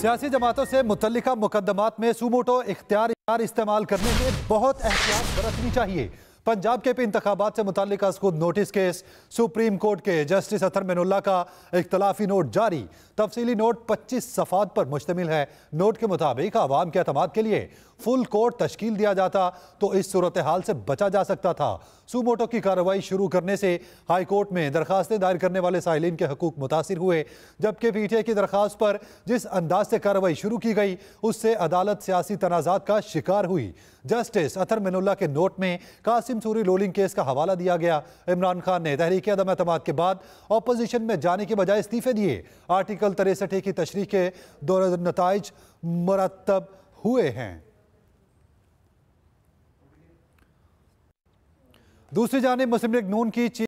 सियासी जमातों से मुतल मुकदमा में सुमोटो इख्तियार इस्तेमाल करने में बहुत एहतियात बरतनी चाहिए पंजाब के भी इंतबात से मुतल खुद नोटिस केस सुप्रीम कोर्ट के जस्टिस अथर मेनुल्ला का इख्तलाफी नोट जारी तफसीली नोट पच्चीस सफात पर मुश्तमिल है नोट के मुताबिक आवाम के अहतम के लिए फुल कोर्ट तश्कील दिया जाता तो इस सूरत हाल से बचा जा सकता था सूमोटो की कार्रवाई शुरू करने से हाई कोर्ट में दरखास्तें दायर करने वाले साहिलीन के हकूक मुतासर हुए जबकि पीटीए की दरख्वास्त पर जिस अंदाज से कार्रवाई शुरू की गई उससे अदालत सियासी तनाजात का शिकार हुई जस्टिस अतर मिनुल्ला के नोट में कासिम सूरी लोलिंग केस का हवाला दिया गया इमरान खान ने तहरीक अदम अतमाद के बाद अपोजिशन में जाने के बजाय इस्तीफे दिए आर्टिकल तिरसठ की तशरी के दो नतज मरतब हुए हैं दूसरी जानब मुस्लिम लीग नून की